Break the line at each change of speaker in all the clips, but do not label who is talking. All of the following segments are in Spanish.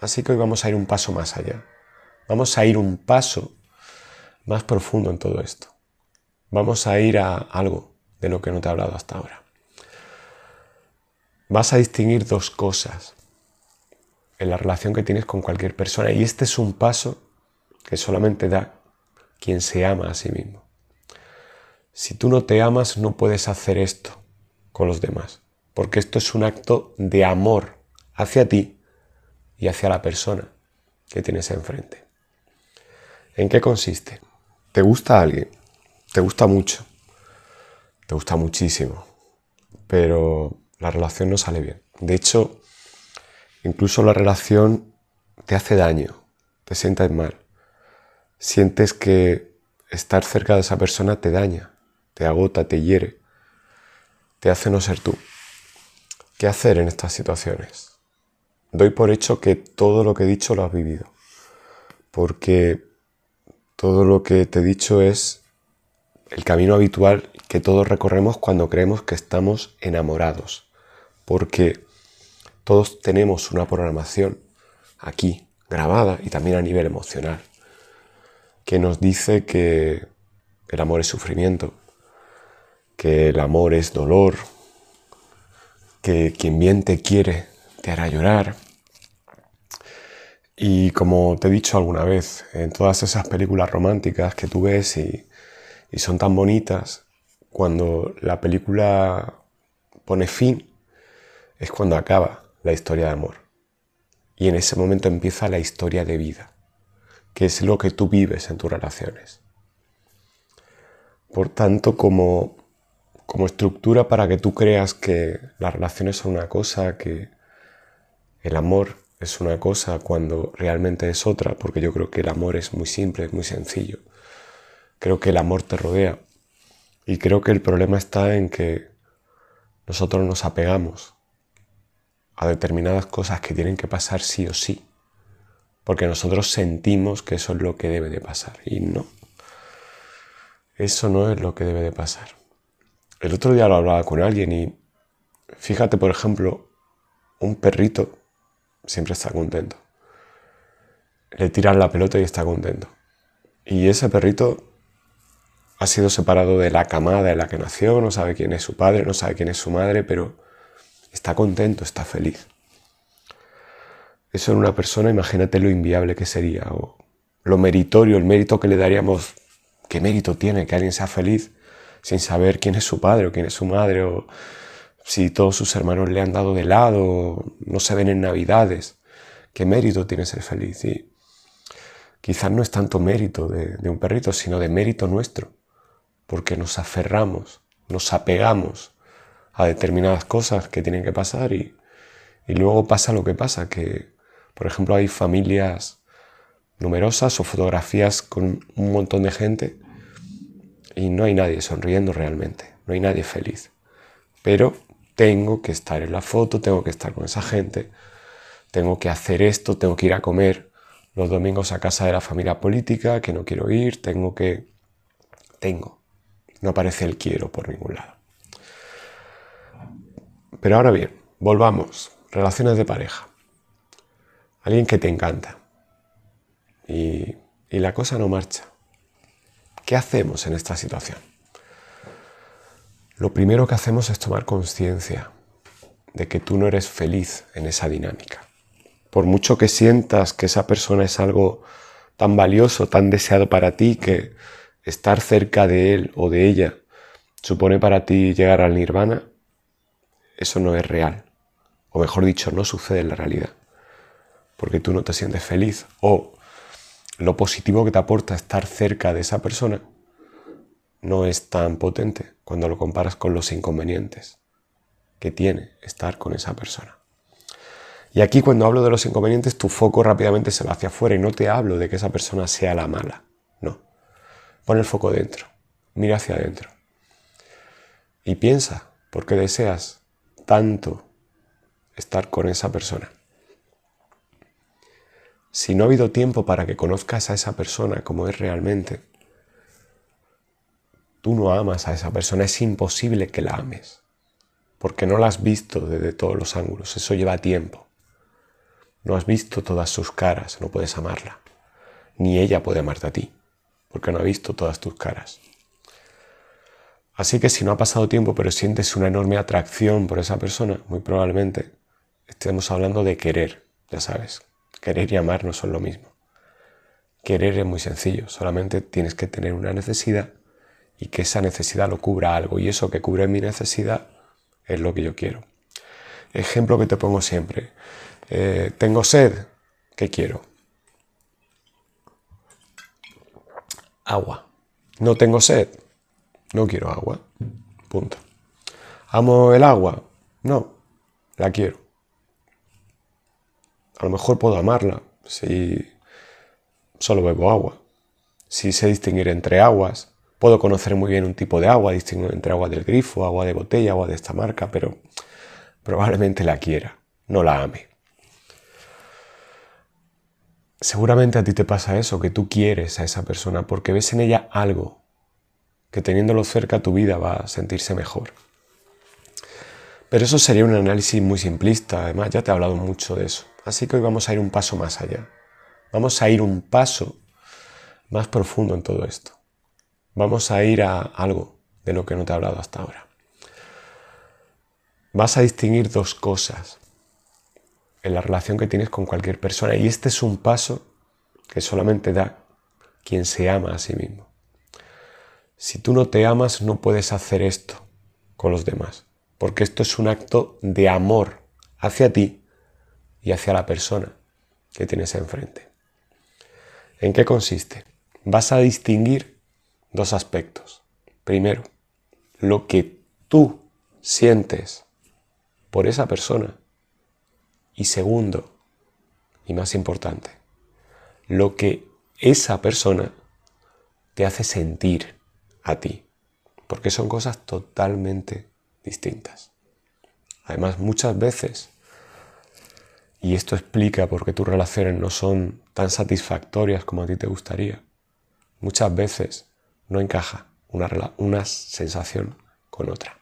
Así que hoy vamos a ir un paso más allá. Vamos a ir un paso más profundo en todo esto. Vamos a ir a algo de lo que no te he hablado hasta ahora. Vas a distinguir dos cosas en la relación que tienes con cualquier persona y este es un paso que solamente da quien se ama a sí mismo. Si tú no te amas no puedes hacer esto con los demás, porque esto es un acto de amor hacia ti y hacia la persona que tienes enfrente. ¿En qué consiste? ¿Te gusta alguien? ¿Te gusta mucho? ¿Te gusta muchísimo? Pero la relación no sale bien. De hecho, incluso la relación te hace daño, te sientes mal. Sientes que estar cerca de esa persona te daña, te agota, te hiere, te hace no ser tú. ¿Qué hacer en estas situaciones? doy por hecho que todo lo que he dicho lo has vivido. Porque todo lo que te he dicho es el camino habitual que todos recorremos cuando creemos que estamos enamorados. Porque todos tenemos una programación aquí, grabada y también a nivel emocional, que nos dice que el amor es sufrimiento, que el amor es dolor, que quien bien te quiere llorar. Y como te he dicho alguna vez, en todas esas películas románticas que tú ves y, y son tan bonitas, cuando la película pone fin, es cuando acaba la historia de amor. Y en ese momento empieza la historia de vida, que es lo que tú vives en tus relaciones. Por tanto, como, como estructura para que tú creas que las relaciones son una cosa, que, el amor es una cosa cuando realmente es otra, porque yo creo que el amor es muy simple, es muy sencillo. Creo que el amor te rodea. Y creo que el problema está en que nosotros nos apegamos a determinadas cosas que tienen que pasar sí o sí, porque nosotros sentimos que eso es lo que debe de pasar. Y no, eso no es lo que debe de pasar. El otro día lo hablaba con alguien y fíjate, por ejemplo, un perrito siempre está contento. Le tiran la pelota y está contento. Y ese perrito ha sido separado de la camada en la que nació, no sabe quién es su padre, no sabe quién es su madre, pero está contento, está feliz. Eso en una persona, imagínate lo inviable que sería, o lo meritorio, el mérito que le daríamos, qué mérito tiene que alguien sea feliz sin saber quién es su padre o quién es su madre o si todos sus hermanos le han dado de lado, no se ven en Navidades, ¿qué mérito tiene ser feliz? quizás no es tanto mérito de, un perrito, sino de mérito nuestro, porque nos aferramos, nos apegamos a determinadas cosas que tienen que pasar y, luego pasa lo que pasa, que por ejemplo hay familias numerosas o fotografías con un montón de gente y no hay nadie sonriendo realmente, no hay nadie feliz. Pero tengo que estar en la foto, tengo que estar con esa gente, tengo que hacer esto, tengo que ir a comer los domingos a casa de la familia política, que no quiero ir, tengo que... Tengo. No aparece el quiero por ningún lado. Pero ahora bien, volvamos. Relaciones de pareja. Alguien que te encanta. Y, y la cosa no marcha. ¿Qué hacemos en esta situación? Lo primero que hacemos es tomar conciencia de que tú no eres feliz en esa dinámica. Por mucho que sientas que esa persona es algo tan valioso, tan deseado para ti, que estar cerca de él o de ella supone para ti llegar al nirvana, eso no es real. O mejor dicho, no sucede en la realidad. Porque tú no te sientes feliz. O lo positivo que te aporta estar cerca de esa persona no es tan potente cuando lo comparas con los inconvenientes que tiene estar con esa persona. Y aquí cuando hablo de los inconvenientes, tu foco rápidamente se va hacia afuera y no te hablo de que esa persona sea la mala. No. Pon el foco dentro. Mira hacia adentro. Y piensa por qué deseas tanto estar con esa persona. Si no ha habido tiempo para que conozcas a esa persona como es realmente, tú no amas a esa persona, es imposible que la ames, porque no la has visto desde todos los ángulos, eso lleva tiempo. No has visto todas sus caras, no puedes amarla, ni ella puede amarte a ti, porque no ha visto todas tus caras. Así que si no ha pasado tiempo pero sientes una enorme atracción por esa persona, muy probablemente estemos hablando de querer, ya sabes, querer y amar no son lo mismo. Querer es muy sencillo, solamente tienes que tener una necesidad y que esa necesidad lo cubra algo. Y eso que cubre mi necesidad es lo que yo quiero. Ejemplo que te pongo siempre. Eh, tengo sed. ¿Qué quiero? Agua. No tengo sed. No quiero agua. Punto. ¿Amo el agua? No. La quiero. A lo mejor puedo amarla si solo bebo agua. Si sé distinguir entre aguas, Puedo conocer muy bien un tipo de agua, distingo entre agua del grifo, agua de botella, agua de esta marca, pero probablemente la quiera, no la ame. Seguramente a ti te pasa eso, que tú quieres a esa persona porque ves en ella algo que teniéndolo cerca tu vida va a sentirse mejor. Pero eso sería un análisis muy simplista, además ya te he hablado mucho de eso. Así que hoy vamos a ir un paso más allá. Vamos a ir un paso más profundo en todo esto vamos a ir a algo de lo que no te he hablado hasta ahora. Vas a distinguir dos cosas en la relación que tienes con cualquier persona y este es un paso que solamente da quien se ama a sí mismo. Si tú no te amas no puedes hacer esto con los demás, porque esto es un acto de amor hacia ti y hacia la persona que tienes enfrente. ¿En qué consiste? Vas a distinguir dos aspectos. Primero, lo que tú sientes por esa persona. Y segundo, y más importante, lo que esa persona te hace sentir a ti. Porque son cosas totalmente distintas. Además, muchas veces, y esto explica por qué tus relaciones no son tan satisfactorias como a ti te gustaría, muchas veces no encaja una, una sensación con otra.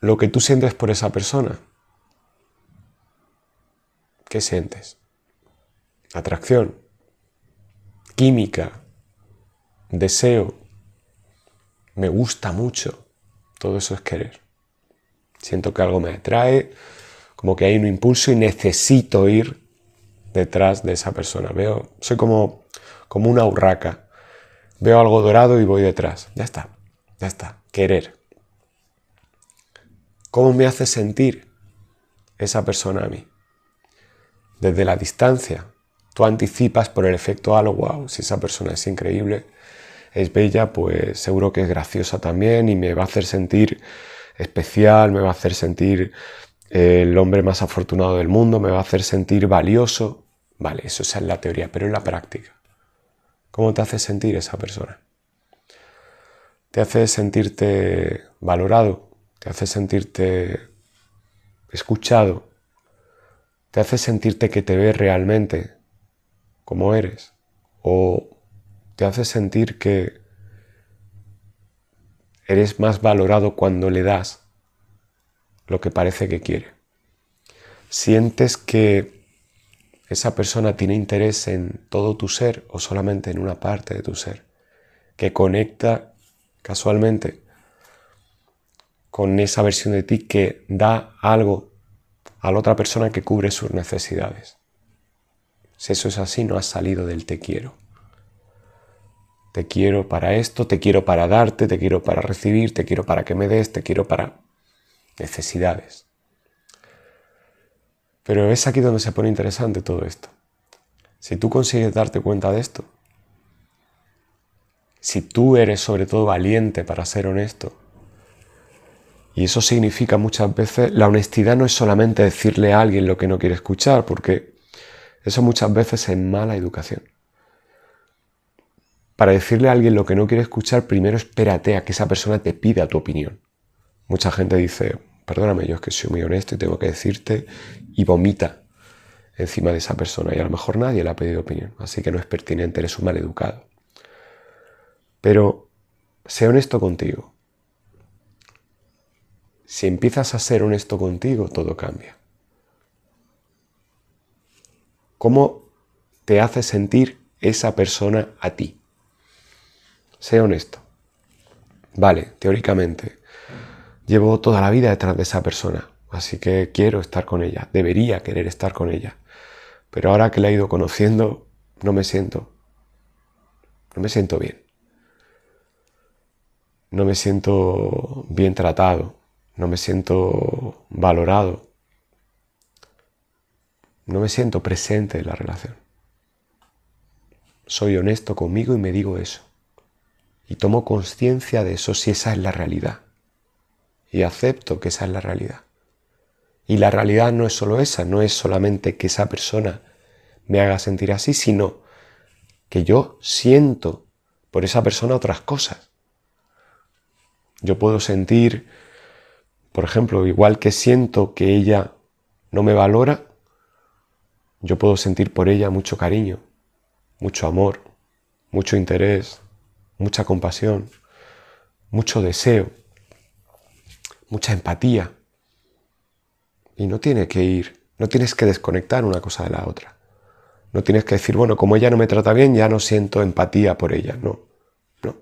Lo que tú sientes por esa persona, ¿qué sientes? Atracción, química, deseo, me gusta mucho, todo eso es querer. Siento que algo me atrae, como que hay un impulso y necesito ir detrás de esa persona. Veo, soy como, como una urraca Veo algo dorado y voy detrás. Ya está, ya está. Querer. ¿Cómo me hace sentir esa persona a mí? Desde la distancia. Tú anticipas por el efecto algo. wow, si esa persona es increíble, es bella, pues seguro que es graciosa también y me va a hacer sentir especial, me va a hacer sentir eh, el hombre más afortunado del mundo, me va a hacer sentir valioso. Vale, eso es la teoría, pero en la práctica. ¿Cómo te hace sentir esa persona? Te hace sentirte valorado, te hace sentirte escuchado, te hace sentirte que te ve realmente como eres, o te hace sentir que eres más valorado cuando le das lo que parece que quiere. Sientes que esa persona tiene interés en todo tu ser o solamente en una parte de tu ser, que conecta casualmente con esa versión de ti que da algo a la otra persona que cubre sus necesidades. Si eso es así, no has salido del te quiero. Te quiero para esto, te quiero para darte, te quiero para recibir, te quiero para que me des, te quiero para necesidades. Pero es aquí donde se pone interesante todo esto. Si tú consigues darte cuenta de esto, si tú eres sobre todo valiente para ser honesto, y eso significa muchas veces, la honestidad no es solamente decirle a alguien lo que no quiere escuchar, porque eso muchas veces es mala educación. Para decirle a alguien lo que no quiere escuchar, primero espérate a que esa persona te pida tu opinión. Mucha gente dice, perdóname, yo es que soy muy honesto y tengo que decirte, y vomita encima de esa persona. Y a lo mejor nadie le ha pedido opinión, así que no es pertinente, eres un maleducado. Pero sé honesto contigo. Si empiezas a ser honesto contigo, todo cambia. ¿Cómo te hace sentir esa persona a ti? Sé honesto. Vale, teóricamente, Llevo toda la vida detrás de esa persona, así que quiero estar con ella, debería querer estar con ella. Pero ahora que la he ido conociendo, no me siento. No me siento bien. No me siento bien tratado. No me siento valorado. No me siento presente en la relación. Soy honesto conmigo y me digo eso. Y tomo conciencia de eso si esa es la realidad y acepto que esa es la realidad. Y la realidad no es solo esa, no es solamente que esa persona me haga sentir así, sino que yo siento por esa persona otras cosas. Yo puedo sentir, por ejemplo, igual que siento que ella no me valora, yo puedo sentir por ella mucho cariño, mucho amor, mucho interés, mucha compasión, mucho deseo mucha empatía. Y no tiene que ir, no tienes que desconectar una cosa de la otra. No tienes que decir, bueno, como ella no me trata bien, ya no siento empatía por ella. No, no.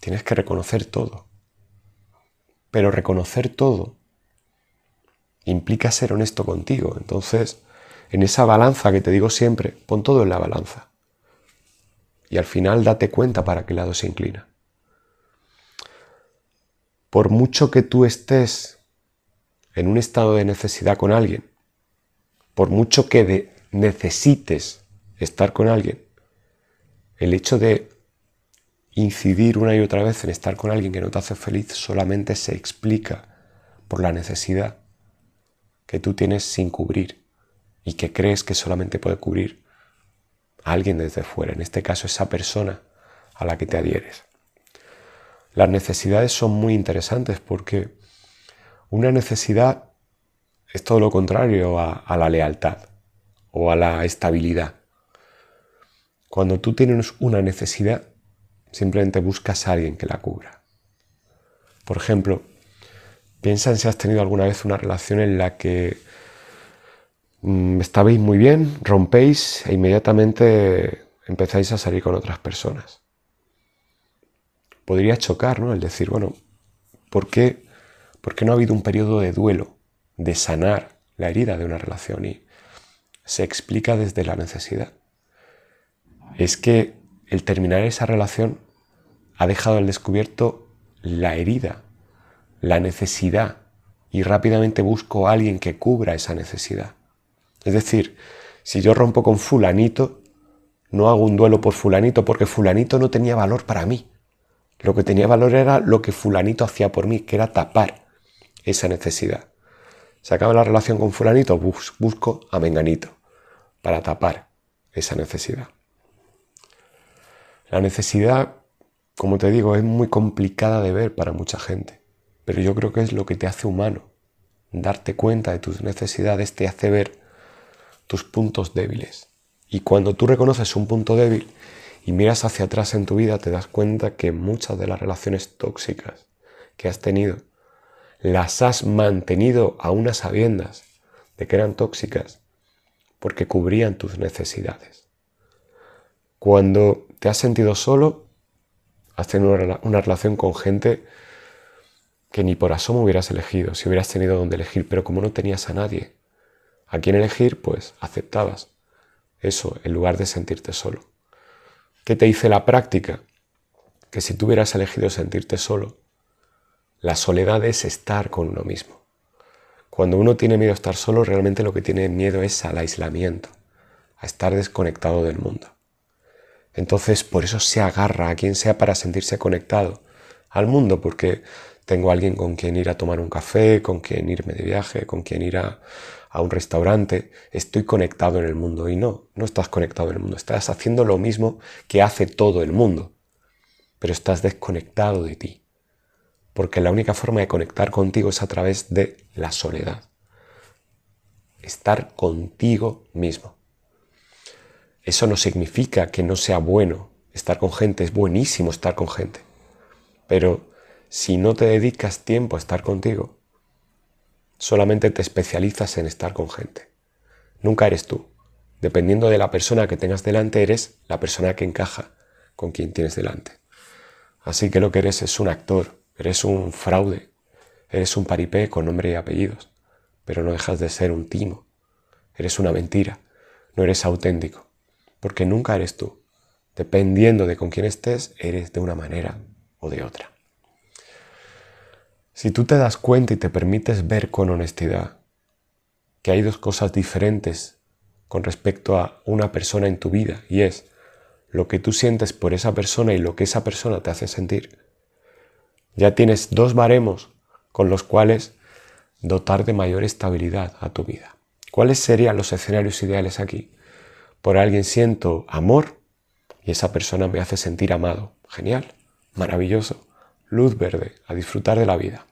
Tienes que reconocer todo. Pero reconocer todo implica ser honesto contigo. Entonces, en esa balanza que te digo siempre, pon todo en la balanza. Y al final date cuenta para qué lado se inclina por mucho que tú estés en un estado de necesidad con alguien, por mucho que necesites estar con alguien, el hecho de incidir una y otra vez en estar con alguien que no te hace feliz solamente se explica por la necesidad que tú tienes sin cubrir y que crees que solamente puede cubrir a alguien desde fuera, en este caso esa persona a la que te adhieres. Las necesidades son muy interesantes porque una necesidad es todo lo contrario a, la lealtad o a la estabilidad. Cuando tú tienes una necesidad, simplemente buscas a alguien que la cubra. Por ejemplo, piensan si has tenido alguna vez una relación en la que mm, estabais muy bien, rompéis e inmediatamente empezáis a salir con otras personas podría chocar, ¿no? El decir, bueno, ¿por qué, ¿por qué no ha habido un periodo de duelo, de sanar la herida de una relación? Y se explica desde la necesidad. Es que el terminar esa relación ha dejado al descubierto la herida, la necesidad, y rápidamente busco a alguien que cubra esa necesidad. Es decir, si yo rompo con fulanito, no hago un duelo por fulanito porque fulanito no tenía valor para mí. Lo que tenía valor era lo que fulanito hacía por mí, que era tapar esa necesidad. Se acaba la relación con fulanito, busco a menganito para tapar esa necesidad. La necesidad, como te digo, es muy complicada de ver para mucha gente, pero yo creo que es lo que te hace humano. Darte cuenta de tus necesidades te hace ver tus puntos débiles. Y cuando tú reconoces un punto débil, y miras hacia atrás en tu vida, te das cuenta que muchas de las relaciones tóxicas que has tenido, las has mantenido a unas sabiendas de que eran tóxicas porque cubrían tus necesidades. Cuando te has sentido solo, has tenido una, relación con gente que ni por asomo hubieras elegido, si hubieras tenido donde elegir, pero como no tenías a nadie a quien elegir, pues aceptabas eso en lugar de sentirte solo. ¿Qué te dice la práctica? Que si tú hubieras elegido sentirte solo, la soledad es estar con uno mismo. Cuando uno tiene miedo a estar solo, realmente lo que tiene miedo es al aislamiento, a estar desconectado del mundo. Entonces, por eso se agarra a quien sea para sentirse conectado al mundo, porque tengo a alguien con quien ir a tomar un café, con quien irme de viaje, con quien ir a, a un restaurante, estoy conectado en el mundo. Y no, no estás conectado en el mundo, estás haciendo lo mismo que hace todo el mundo, pero estás desconectado de ti. Porque la única forma de conectar contigo es a través de la soledad. Estar contigo mismo. Eso no significa que no sea bueno estar con gente, es buenísimo estar con gente. Pero si no te dedicas tiempo a estar contigo, Solamente te especializas en estar con gente. Nunca eres tú. Dependiendo de la persona que tengas delante, eres la persona que encaja con quien tienes delante. Así que lo que eres es un actor, eres un fraude, eres un paripé con nombre y apellidos, pero no dejas de ser un timo, eres una mentira, no eres auténtico, porque nunca eres tú. Dependiendo de con quién estés, eres de una manera o de otra. Si tú te das cuenta y te permites ver con honestidad que hay dos cosas diferentes con respecto a una persona en tu vida, y es lo que tú sientes por esa persona y lo que esa persona te hace sentir, ya tienes dos baremos con los cuales dotar de mayor estabilidad a tu vida. ¿Cuáles serían los escenarios ideales aquí? Por alguien siento amor y esa persona me hace sentir amado. Genial, maravilloso luz verde, a disfrutar de la vida.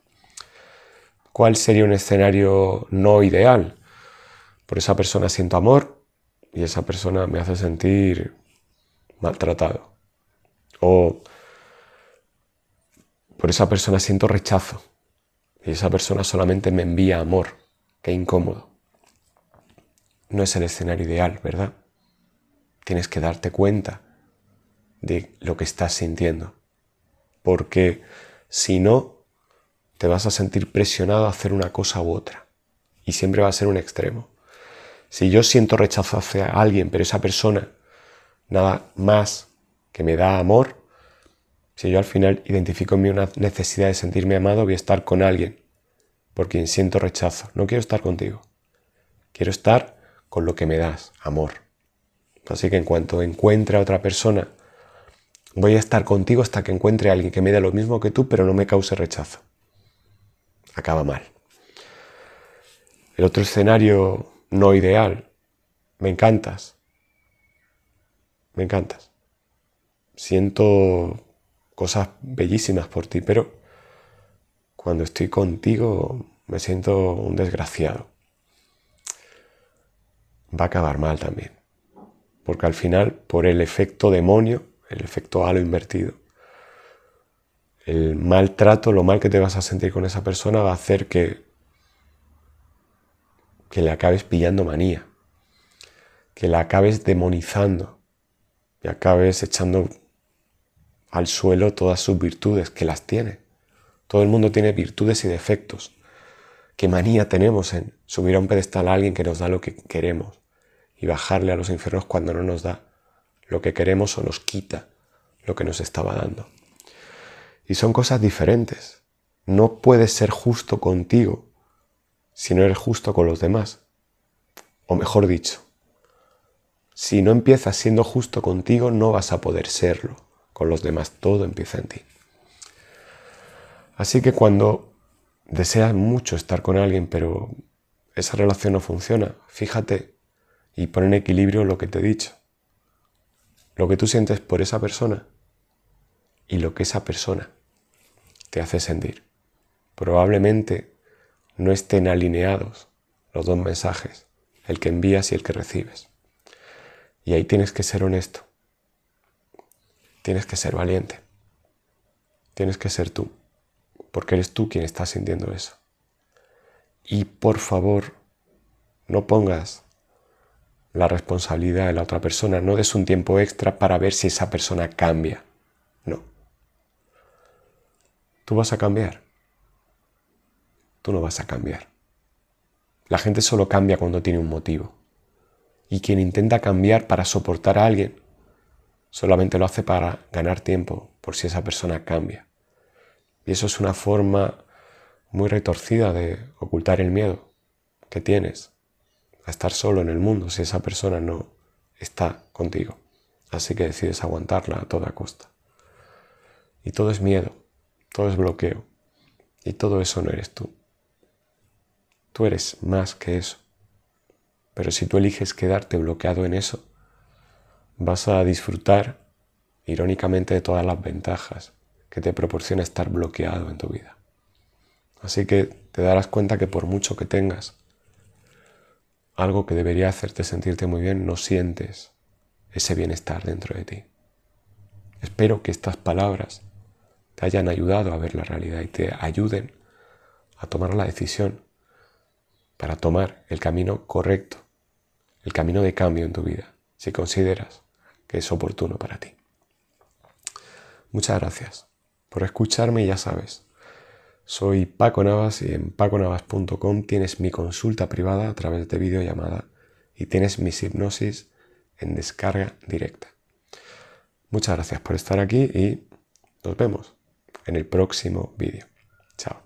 ¿Cuál sería un escenario no ideal? Por esa persona siento amor y esa persona me hace sentir maltratado. O por esa persona siento rechazo y esa persona solamente me envía amor. Qué incómodo. No es el escenario ideal, ¿verdad? Tienes que darte cuenta de lo que estás sintiendo porque si no, te vas a sentir presionado a hacer una cosa u otra. Y siempre va a ser un extremo. Si yo siento rechazo hacia alguien, pero esa persona nada más que me da amor, si yo al final identifico en mí una necesidad de sentirme amado, voy a estar con alguien por quien siento rechazo. No quiero estar contigo. Quiero estar con lo que me das, amor. Así que en cuanto encuentre a otra persona Voy a estar contigo hasta que encuentre a alguien que me dé lo mismo que tú, pero no me cause rechazo. Acaba mal. El otro escenario no ideal. Me encantas. Me encantas. Siento cosas bellísimas por ti, pero cuando estoy contigo me siento un desgraciado. Va a acabar mal también. Porque al final, por el efecto demonio, el efecto halo invertido. El maltrato, lo mal que te vas a sentir con esa persona va a hacer que, que le acabes pillando manía, que la acabes demonizando y acabes echando al suelo todas sus virtudes, que las tiene. Todo el mundo tiene virtudes y defectos. ¿Qué manía tenemos en subir a un pedestal a alguien que nos da lo que queremos y bajarle a los infiernos cuando no nos da? Lo que queremos o nos quita lo que nos estaba dando. Y son cosas diferentes. No puedes ser justo contigo si no eres justo con los demás. O mejor dicho, si no empiezas siendo justo contigo, no vas a poder serlo. Con los demás todo empieza en ti. Así que cuando deseas mucho estar con alguien, pero esa relación no funciona, fíjate y pon en equilibrio lo que te he dicho lo que tú sientes por esa persona y lo que esa persona te hace sentir. Probablemente no estén alineados los dos mensajes, el que envías y el que recibes. Y ahí tienes que ser honesto. Tienes que ser valiente. Tienes que ser tú, porque eres tú quien está sintiendo eso. Y por favor, no pongas la responsabilidad de la otra persona. No des un tiempo extra para ver si esa persona cambia. No. Tú vas a cambiar. Tú no vas a cambiar. La gente solo cambia cuando tiene un motivo. Y quien intenta cambiar para soportar a alguien, solamente lo hace para ganar tiempo, por si esa persona cambia. Y eso es una forma muy retorcida de ocultar el miedo que tienes a estar solo en el mundo si esa persona no está contigo. Así que decides aguantarla a toda costa. Y todo es miedo, todo es bloqueo. Y todo eso no eres tú. Tú eres más que eso. Pero si tú eliges quedarte bloqueado en eso, vas a disfrutar irónicamente de todas las ventajas que te proporciona estar bloqueado en tu vida. Así que te darás cuenta que por mucho que tengas, algo que debería hacerte sentirte muy bien, no sientes ese bienestar dentro de ti. Espero que estas palabras te hayan ayudado a ver la realidad y te ayuden a tomar la decisión para tomar el camino correcto, el camino de cambio en tu vida, si consideras que es oportuno para ti. Muchas gracias por escucharme y ya sabes, soy Paco Navas y en paconavas.com tienes mi consulta privada a través de videollamada y tienes mis hipnosis en descarga directa. Muchas gracias por estar aquí y nos vemos en el próximo vídeo. Chao.